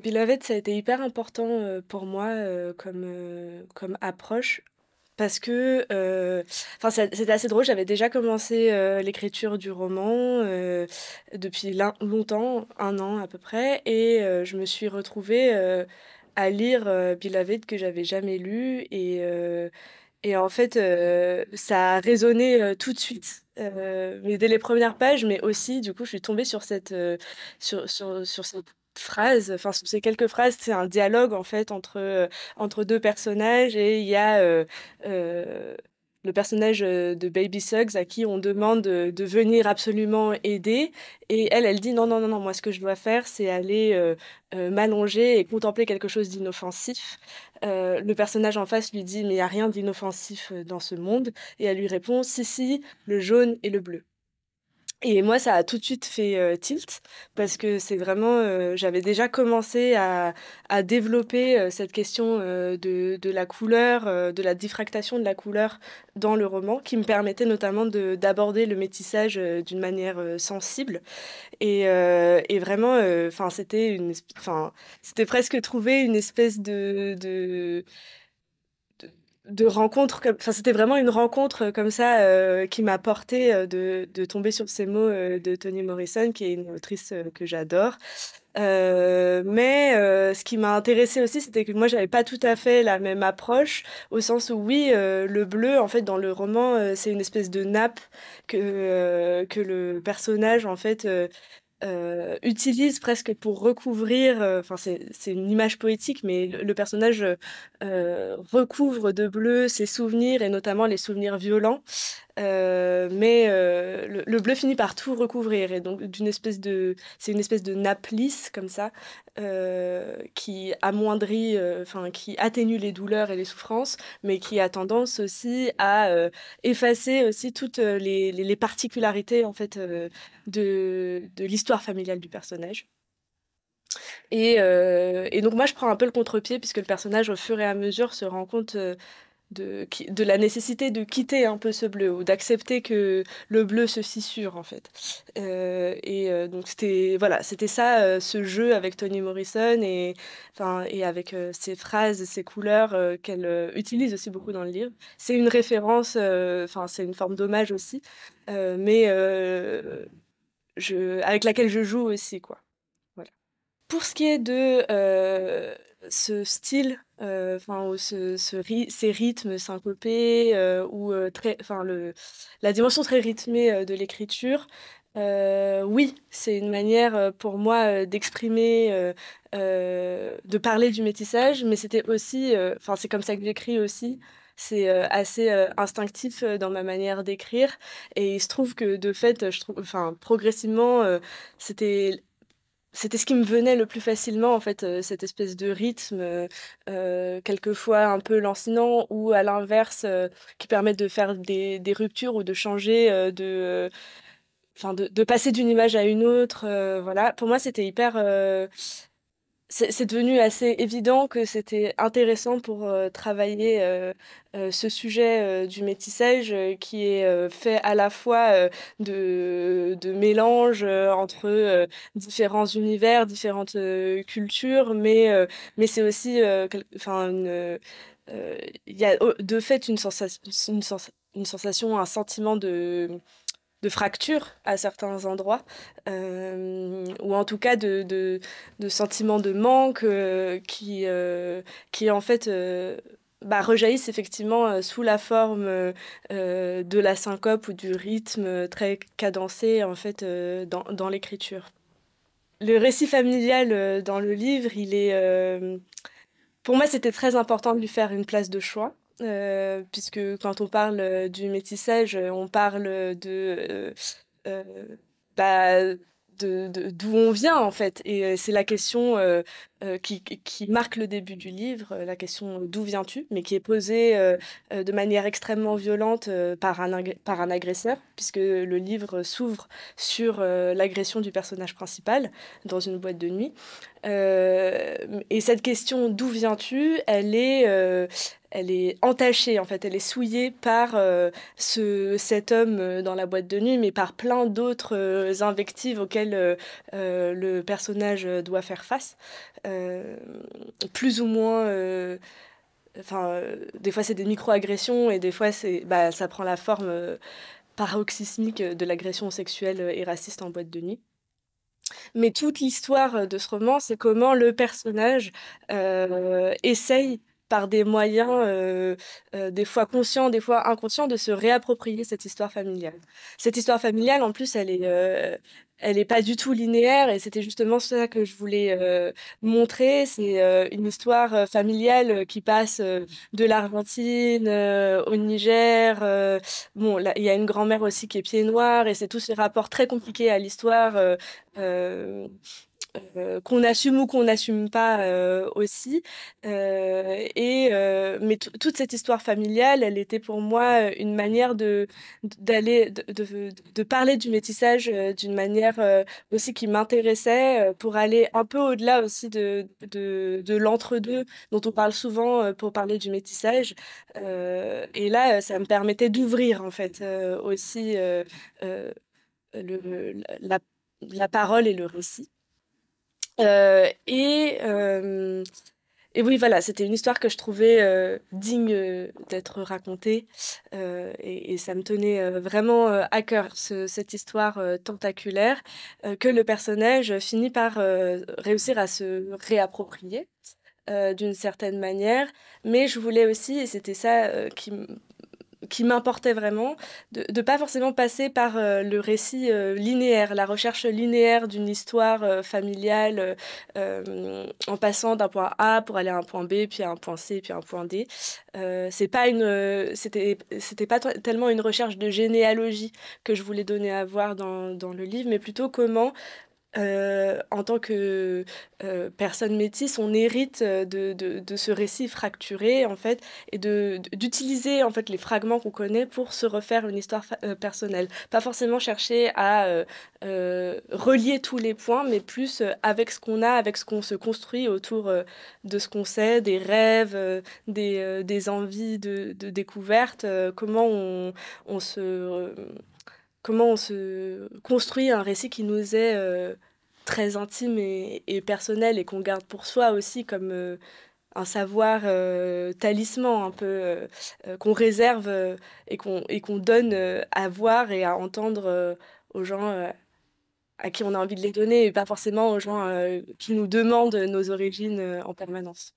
Beloved, ça a été hyper important euh, pour moi euh, comme, euh, comme approche parce que euh, c'était assez drôle j'avais déjà commencé l'écriture du roman depuis longtemps un an à peu près et je me suis retrouvée à lire Beloved que j'avais jamais lu et et en fait, ça a résonné tout de suite, mais dès les premières pages, mais aussi, du coup, je suis tombée sur cette, sur, sur, sur cette phrases enfin c'est quelques phrases, c'est un dialogue en fait entre, euh, entre deux personnages et il y a euh, euh, le personnage de Baby Suggs à qui on demande de, venir absolument aider et elle, elle dit non, non, non, non, moi ce que je dois faire c'est aller m'allonger et contempler quelque chose d'inoffensif. le personnage en face lui dit mais il n'y a rien d'inoffensif dans ce monde et elle lui répond si si le jaune et le bleu et moi, ça a tout de suite fait euh, tilt parce que c'est vraiment, euh, j'avais déjà commencé à, à développer euh, cette question de, de, la couleur, de la diffractation de la couleur dans le roman, qui me permettait notamment d'aborder le métissage d'une manière sensible. Et, et vraiment, enfin, c'était une, enfin, c'était presque trouver une espèce de, de de rencontres, enfin c'était vraiment une rencontre euh, comme ça euh, qui m'a porté euh, de, tomber sur ces mots de Toni Morrison, qui est une autrice que j'adore. mais ce qui m'a intéressé aussi, c'était que moi, j'avais pas tout à fait la même approche, au sens où oui, le bleu, en fait, dans le roman, c'est une espèce de nappe que, que le personnage, en fait, euh, utilise presque pour recouvrir, euh, enfin c'est une image poétique, mais le, personnage euh, recouvre de bleu ses souvenirs et notamment les souvenirs violents euh, mais euh, le, bleu finit par tout recouvrir et donc d'une espèce de c'est une espèce de nappe comme ça euh, qui amoindrit enfin qui atténue les douleurs et les souffrances mais qui a tendance aussi à effacer aussi toutes les, les, particularités en fait de, de l'histoire familiale du personnage et, et, donc moi je prends un peu le contre-pied puisque le personnage au fur et à mesure se rend compte de, la nécessité de quitter un peu ce bleu ou d'accepter que le bleu se fissure en fait. Euh, et euh, donc c'était voilà, c'était ça euh, ce jeu avec Toni Morrison et et avec ses phrases, ses couleurs qu'elle utilise aussi beaucoup dans le livre. C'est une référence, enfin c'est une forme d'hommage aussi, mais je, avec laquelle je joue aussi quoi. Voilà. Pour ce qui est de ce style, euh, enfin, ce, ce ces rythmes syncopés, euh, ou euh, très, enfin, le, la dimension très rythmée de l'écriture, oui, c'est une manière pour moi d'exprimer, de parler du métissage, mais c'était aussi, enfin c'est comme ça que j'écris aussi, c'est assez instinctif dans ma manière d'écrire, et il se trouve que de fait, je trouve, enfin progressivement, c'était c'était ce qui me venait le plus facilement en fait euh, cette espèce de rythme euh, euh, quelquefois un peu lancinant ou à l'inverse qui permet de faire des, ruptures ou de changer de de, passer d'une image à une autre voilà pour moi c'était hyper c'est devenu assez évident que c'était intéressant pour euh, travailler euh, euh, ce sujet du métissage qui est fait à la fois de, de mélange entre différents univers, différentes cultures, mais, mais c'est aussi enfin, il y a de fait une sensation, une sensation, un sentiment de de fractures à certains endroits, euh, ou en tout cas de, de, sentiments de manque euh, qui, euh, qui en fait bah, rejaillissent effectivement sous la forme de la syncope ou du rythme très cadencé en fait dans, dans l'écriture. Le récit familial dans le livre, il est... pour moi, c'était très important de lui faire une place de choix euh, puisque quand on parle euh, du métissage, euh, on parle de euh, bah, d'où on vient en fait. Et c'est la question qui, qui, marque le début du livre, la question d'où viens-tu, mais qui est posée de manière extrêmement violente par, un, par un agresseur, puisque le livre s'ouvre sur l'agression du personnage principal dans une boîte de nuit. et cette question d'où viens-tu, elle est elle est entachée en fait, elle est souillée par euh, ce, cet homme euh, dans la boîte de nuit, mais par plein d'autres euh, invectives auxquelles le personnage doit faire face, plus ou moins. Enfin, des fois c'est des micro-agressions et des fois c'est, bah, ça prend la forme paroxysmique de l'agression sexuelle et raciste en boîte de nuit. Mais toute l'histoire de ce roman, c'est comment le personnage essaye par des moyens euh, euh, des fois conscients, des fois inconscients, de se réapproprier cette histoire familiale. Cette histoire familiale, en plus, elle est, euh, elle n'est pas du tout linéaire et c'était justement ça que je voulais montrer. C'est une histoire familiale qui passe de l'Argentine au Niger. bon, il y a une grand-mère aussi qui est pied noir et c'est tous ces rapports très compliqués à l'histoire euh, qu'on assume ou qu'on n'assume pas euh, aussi. Euh, et mais toute cette histoire familiale, elle était pour moi une manière de d'aller de, parler du métissage d'une manière aussi qui m'intéressait pour aller un peu au-delà aussi de l'entre-deux dont on parle souvent pour parler du métissage. et là, ça me permettait d'ouvrir en fait aussi la, la parole et le récit. Euh, et, euh, et oui, voilà, c'était une histoire que je trouvais euh, digne d'être racontée. Et, ça me tenait vraiment à cœur, cette histoire tentaculaire que le personnage finit par réussir à se réapproprier. d'une certaine manière, mais je voulais aussi, et c'était ça qui qui m'importait vraiment, de ne pas forcément passer par euh, le récit euh, linéaire, la recherche linéaire d'une histoire euh, familiale en passant d'un point A pour aller à un point B, puis à un point C, puis à un point D. c'est pas une, c'était, c'était pas tellement une recherche de généalogie que je voulais donner à voir dans, dans le livre, mais plutôt comment euh, en tant que euh, personne métisse, on hérite euh, de, ce récit fracturé en fait et d'utiliser en fait les fragments qu'on connaît pour se refaire une histoire personnelle. Pas forcément chercher à relier tous les points, mais plus avec ce qu'on a, avec ce qu'on se construit autour de ce qu'on sait, des rêves, des, envies de, découverte, comment on se comment on se construit un récit qui nous est euh, très intime et, personnel et qu'on garde pour soi aussi comme euh, un savoir euh, talisman un peu qu'on réserve et qu'on et qu'on donne à voir et à entendre aux gens à qui on a envie de les donner et pas forcément aux gens qui nous demandent nos origines en permanence.